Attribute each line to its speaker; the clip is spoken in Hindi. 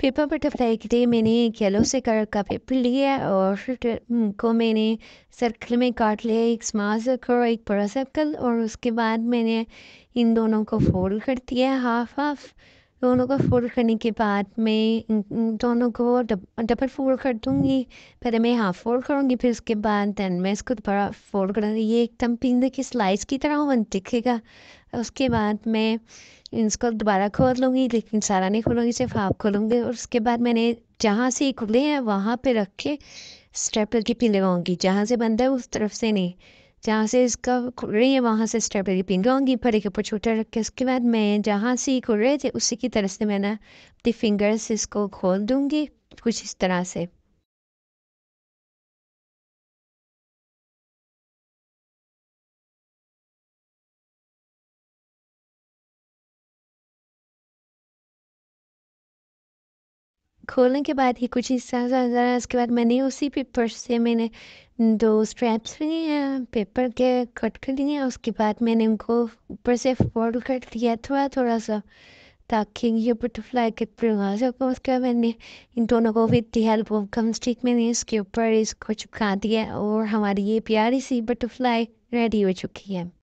Speaker 1: पेपर पर बटरफ्लाई के लिए मैंने एक येलो से कलर का पेपर लिया और हम्म, को मैंने सर्कल में काट लिया एक स्मॉल सर्कल और एक बड़ा सर्कल और उसके बाद मैंने इन दोनों को फोल्ड कर दिया हाफ हाफ दोनों को फोल्ड करने के बाद मैं दोनों को डबल फोल्ड कर दूँगी पहले मैं हाफ फोल्ड करूँगी फिर उसके बाद देन मैं इसको दोबारा फोल्ड करूँगी ये एकदम पिंजरे की स्लाइस की तरह वन दिखेगा उसके बाद मैं इसको दोबारा खोल लूँगी लेकिन सारा नहीं खोलूँगी सिर्फ हाफ खोलूँगी और उसके बाद मैंने जहाँ से खुले हैं वहाँ पर रख के स्टेपल की पिन लगाऊँगी जहाँ से बंद है उस तरफ से नहीं जहाँ से इसका रही वहाँ से स्ट्रॉबेरी पीन लूँगी पर एक ऊपर छोटा रख के उसके बाद मैं जहाँ से खुर्रे रहे थे उसी की तरह से मैंने अपनी फिंगर्स इसको खोल दूँगी कुछ इस तरह से खोलने के बाद ही कुछ हिस्सा ज़रा उसके बाद मैंने उसी पेपर से मैंने दो स्ट्रैप्स लिए पेपर के कट कर लिए उसके बाद मैंने उनको ऊपर से फोल्ड कर दिया थोड़ा थोड़ा सा ताकि ये बटरफ्लाई के आ सको उसके बाद मैंने इन दोनों को with the help of gum stick मैंने इसके ऊपर इसको चिपका दिया और हमारी ये प्यारी सी बटरफ्लाई रेडी हो चुकी है